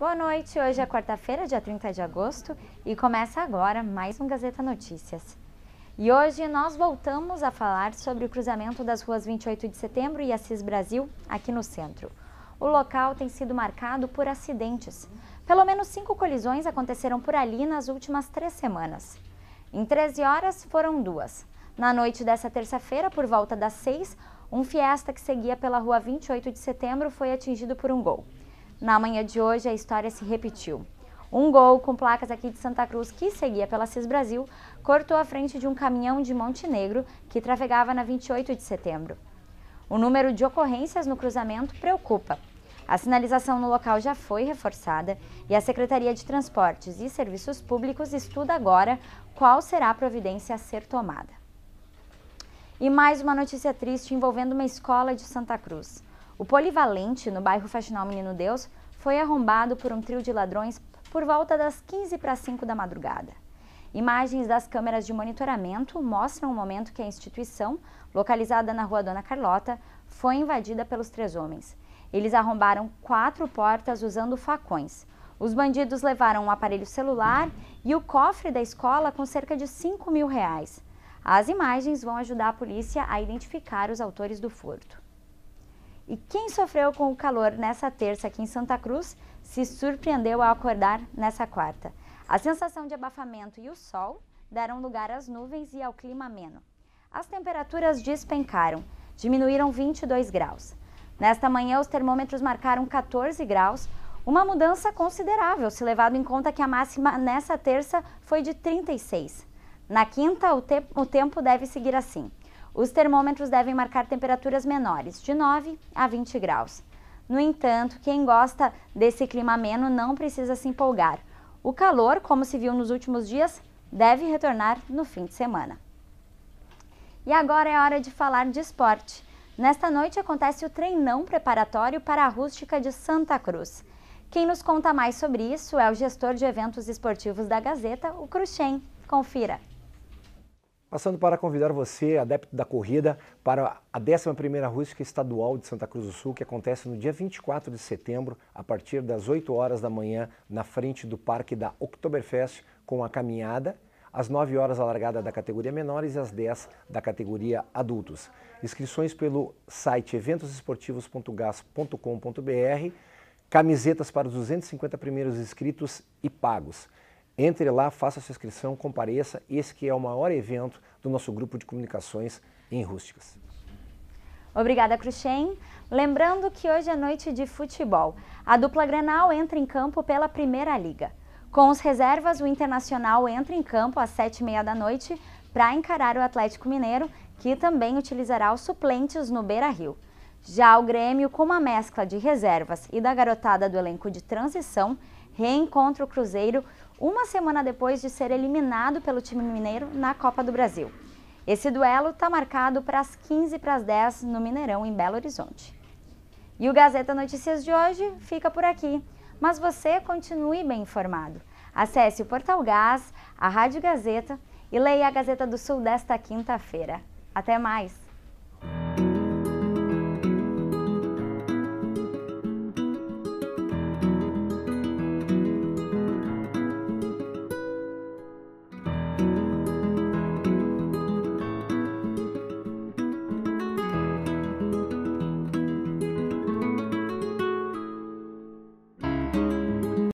Boa noite, hoje é quarta-feira, dia 30 de agosto, e começa agora mais um Gazeta Notícias. E hoje nós voltamos a falar sobre o cruzamento das ruas 28 de setembro e Assis Brasil, aqui no centro. O local tem sido marcado por acidentes. Pelo menos cinco colisões aconteceram por ali nas últimas três semanas. Em 13 horas, foram duas. Na noite dessa terça-feira, por volta das seis, um Fiesta que seguia pela rua 28 de setembro foi atingido por um gol. Na manhã de hoje, a história se repetiu. Um gol com placas aqui de Santa Cruz que seguia pela CIS Brasil cortou a frente de um caminhão de Montenegro que trafegava na 28 de setembro. O número de ocorrências no cruzamento preocupa. A sinalização no local já foi reforçada e a Secretaria de Transportes e Serviços Públicos estuda agora qual será a providência a ser tomada. E mais uma notícia triste envolvendo uma escola de Santa Cruz. O polivalente, no bairro Faxinal Menino Deus, foi arrombado por um trio de ladrões por volta das 15 para 5 da madrugada. Imagens das câmeras de monitoramento mostram o momento que a instituição, localizada na rua Dona Carlota, foi invadida pelos três homens. Eles arrombaram quatro portas usando facões. Os bandidos levaram um aparelho celular e o cofre da escola com cerca de 5 mil reais. As imagens vão ajudar a polícia a identificar os autores do furto. E quem sofreu com o calor nessa terça aqui em Santa Cruz se surpreendeu ao acordar nessa quarta. A sensação de abafamento e o sol deram lugar às nuvens e ao clima ameno. As temperaturas despencaram, diminuíram 22 graus. Nesta manhã, os termômetros marcaram 14 graus, uma mudança considerável se levado em conta que a máxima nessa terça foi de 36. Na quinta, o, te o tempo deve seguir assim. Os termômetros devem marcar temperaturas menores, de 9 a 20 graus. No entanto, quem gosta desse clima ameno não precisa se empolgar. O calor, como se viu nos últimos dias, deve retornar no fim de semana. E agora é hora de falar de esporte. Nesta noite acontece o treinão preparatório para a Rústica de Santa Cruz. Quem nos conta mais sobre isso é o gestor de eventos esportivos da Gazeta, o Cruxem. Confira! Passando para convidar você, adepto da corrida, para a 11ª Rústica Estadual de Santa Cruz do Sul, que acontece no dia 24 de setembro, a partir das 8 horas da manhã, na frente do Parque da Oktoberfest, com a caminhada, às 9 horas a largada da categoria menores e às 10 da categoria adultos. Inscrições pelo site eventosesportivos.gas.com.br, camisetas para os 250 primeiros inscritos e pagos. Entre lá, faça sua inscrição, compareça. Esse que é o maior evento do nosso grupo de comunicações em rústicas. Obrigada, Cruxem. Lembrando que hoje é noite de futebol. A dupla Grenal entra em campo pela Primeira Liga. Com os reservas, o Internacional entra em campo às sete e meia da noite para encarar o Atlético Mineiro, que também utilizará os suplentes no Beira-Rio. Já o Grêmio, com uma mescla de reservas e da garotada do elenco de transição, reencontra o Cruzeiro uma semana depois de ser eliminado pelo time mineiro na Copa do Brasil. Esse duelo está marcado para as 15 para as 10 no Mineirão, em Belo Horizonte. E o Gazeta Notícias de hoje fica por aqui, mas você continue bem informado. Acesse o Portal Gás, a Rádio Gazeta e leia a Gazeta do Sul desta quinta-feira. Até mais!